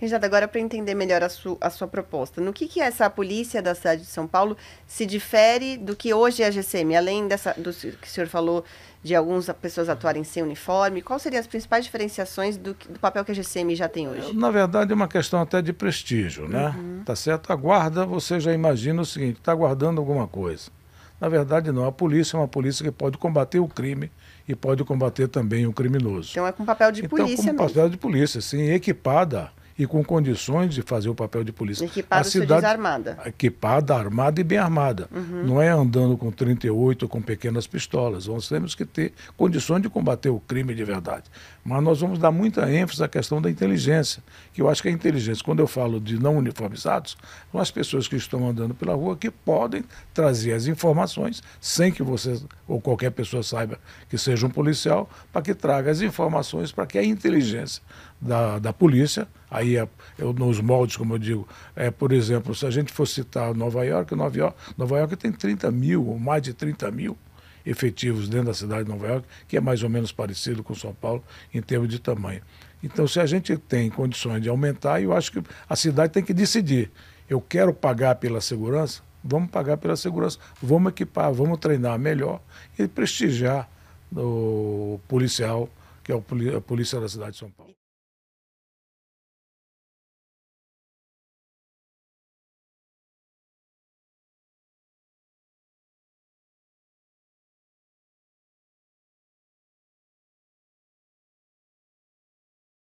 Reginaldo, agora para entender melhor a, su, a, sua proposta, no que, que essa polícia da cidade de São Paulo se difere do que hoje é a GCM? Além dessa, do que o senhor falou de algumas pessoas atuarem sem uniforme, quais seriam as principais diferenciações do, do, papel que a GCM já tem hoje? Na verdade, é uma questão até de prestígio, né? Uhum. Tá certo? A guarda, você já imagina o seguinte, está guardando alguma coisa. Na verdade, não. A polícia é uma polícia que pode combater o crime e pode combater também o criminoso. Então é com papel de então, polícia com mesmo. papel de polícia, sim, equipada e com condições de fazer o papel de polícia. Equipada a cidade armada. Equipada, armada e bem armada. Uhum. Não é andando com 38 ou com pequenas pistolas. Nós temos que ter condições de combater o crime de verdade. Mas nós vamos dar muita ênfase à questão da inteligência, que eu acho que a inteligência, quando eu falo de não uniformizados, são as pessoas que estão andando pela rua que podem trazer as informações sem que você ou qualquer pessoa saiba que seja um policial, para que traga as informações para que a inteligência da, da polícia. Aí é, eu, é nos moldes, como eu digo, é, por exemplo, se a gente for citar Nova York, Nova York, Nova York tem 30 mil, ou mais de 30 mil efetivos dentro da cidade de Nova York, que é mais ou menos parecido com São Paulo em termos de tamanho. Então, se a gente tem condições de aumentar, eu acho que a cidade tem que decidir. Eu quero pagar pela segurança? Vamos pagar pela segurança. Vamos equipar, vamos treinar melhor e prestigiar o policial, que é a polícia da cidade de São Paulo.